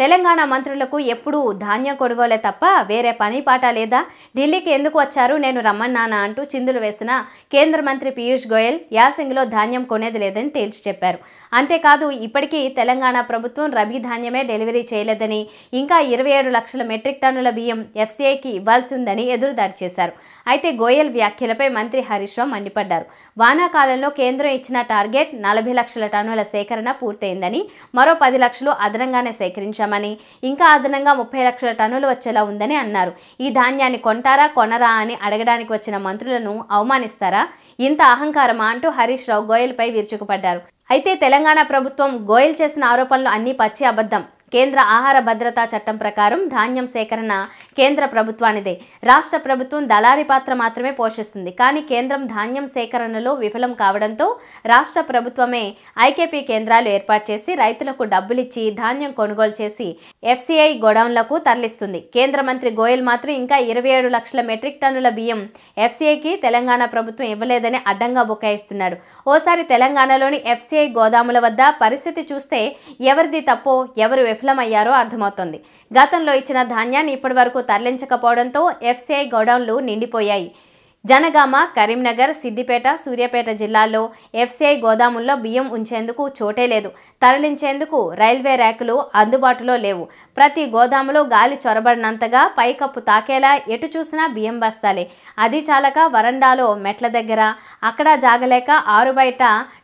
తెలంగాణ మంత్రులకు ఎప్పుడూ ధాన్యం కొనుగోలే తప్ప వేరే పని పాట లేదా ఢిల్లీకి ఎందుకు వచ్చారు నేను రమ్మన్నానా అంటూ చిందులు వేసిన కేంద్ర మంత్రి పీయూష్ గోయల్ యాసింగ్లో ధాన్యం కొనేది లేదని తేల్చి చెప్పారు అంతేకాదు ఇప్పటికీ తెలంగాణ ప్రభుత్వం రబీ ధాన్యమే డెలివరీ చేయలేదని ఇంకా ఇరవై ఏడు లక్షల మెట్రిక్ టన్నుల బియ్యం ఎఫ్సీఐకి ఇవ్వాల్సి ఉందని ఎదురుదాడి చేశారు అయితే గోయల్ వ్యాఖ్యలపై మంత్రి హరీష్ రావు మండిపడ్డారు వానాకాలంలో కేంద్రం ఇచ్చిన టార్గెట్ నలభై లక్షల టన్నుల సేకరణ పూర్తయిందని మరో పది లక్షలు అదనంగానే సేకరించారు పండించామని ఇంకా అదనంగా ముప్పై లక్షల టన్నులు వచ్చేలా ఉందని అన్నారు ఈ ధాన్యాన్ని కొంటారా కొనరా అని అడగడానికి వచ్చిన మంత్రులను అవమానిస్తారా ఇంత అహంకారమా అంటూ హరీష్ రావు గోయల్పై విరుచుకుపడ్డారు అయితే తెలంగాణ ప్రభుత్వం గోయల్ చేసిన ఆరోపణలు అన్నీ పచ్చి అబద్ధం కేంద్ర ఆహార భద్రతా చట్టం ప్రకారం ధాన్యం సేకరణ కేంద్ర ప్రభుత్వానిదే రాష్ట్ర ప్రభుత్వం దళారి పాత్ర మాత్రమే పోషిస్తుంది కానీ కేంద్రం ధాన్యం సేకరణలో విఫలం కావడంతో రాష్ట్ర ప్రభుత్వమే ఐకేపీ కేంద్రాలు ఏర్పాటు చేసి రైతులకు డబ్బులిచ్చి ధాన్యం కొనుగోలు చేసి ఎఫ్సీఐ గోడౌన్లకు తరలిస్తుంది కేంద్ర మంత్రి గోయల్ మాత్రం ఇంకా ఇరవై ఏడు లక్షల మెట్రిక్ టన్నుల బియ్యం ఎఫ్సీఐకి తెలంగాణ ప్రభుత్వం ఇవ్వలేదని అడ్డంగా బుకాయిస్తున్నాడు ఓసారి తెలంగాణలోని ఎఫ్సీఐ గోదాముల వద్ద పరిస్థితి చూస్తే ఎవరిది తప్పో ఎవరు విఫలం విఫలమయ్యారో అర్థమవుతోంది గతంలో ఇచ్చిన ధాన్యాన్ని ఇప్పటి వరకు తరలించకపోవడంతో ఎఫ్సిఐ గోడౌన్లు నిండిపోయాయి జనగామ కరీంనగర్ సిద్దిపేట సూర్యాపేట జిల్లాల్లో ఎఫ్సిఐ గోదాముల్లో బియ్యం ఉంచేందుకు చోటే లేదు తరలించేందుకు రైల్వే ర్యాకులు అందుబాటులో లేవు ప్రతి గోదాములో గాలి చొరబడినంతగా పైకప్పు తాకేలా ఎటు చూసినా బియ్యం బస్తాలే అది చాలక వరండాలో మెట్ల దగ్గర అక్కడ జాగలేక ఆరు బయట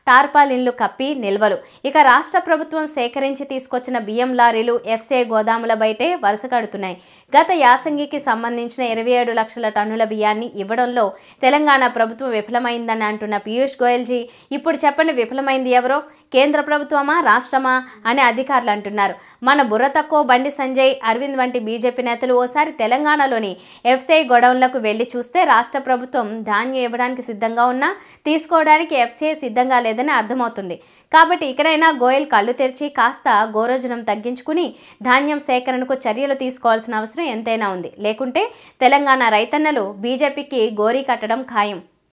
టార్పాలిన్లు కప్పి నిల్వలు ఇక రాష్ట్ర ప్రభుత్వం సేకరించి తీసుకొచ్చిన బియ్యం లారీలు ఎఫ్సీఐ గోదాముల బయటే వరుస కడుతున్నాయి గత యాసంగికి సంబంధించిన ఇరవై ఏడు లక్షల టన్నుల బియ్యాన్ని ఇవ్వడంలో తెలంగాణ ప్రభుత్వం విఫలమైందని అంటున్న పీయూష్ గోయల్జీ ఇప్పుడు చెప్పండి విఫలమైంది ఎవరో కేంద్ర ప్రభుత్వమా రాష్ట్రమా అని అధికారులు అంటున్నారు మన బుర్ర తక్కువ బండి సంజయ్ అరవింద్ వంటి బీజేపీ నేతలు ఓసారి తెలంగాణలోని ఎఫ్సిఐ గొడౌన్లకు వెళ్లి చూస్తే రాష్ట్ర ప్రభుత్వం ధాన్యం ఇవ్వడానికి సిద్ధంగా ఉన్నా తీసుకోవడానికి ఎఫ్సిఐ సిద్ధంగా లేదని అర్థమవుతుంది కాబట్టి ఇక్కడైనా గోయల్ కళ్ళు తెరిచి కాస్త గోరోజనం తగ్గించుకుని ధాన్యం సేకరణకు చర్యలు తీసుకోవాల్సిన అవసరం ఎంతైనా ఉంది లేకుంటే తెలంగాణ రైతన్నలు బీజేపీకి గోరీ కట్టడం ఖాయం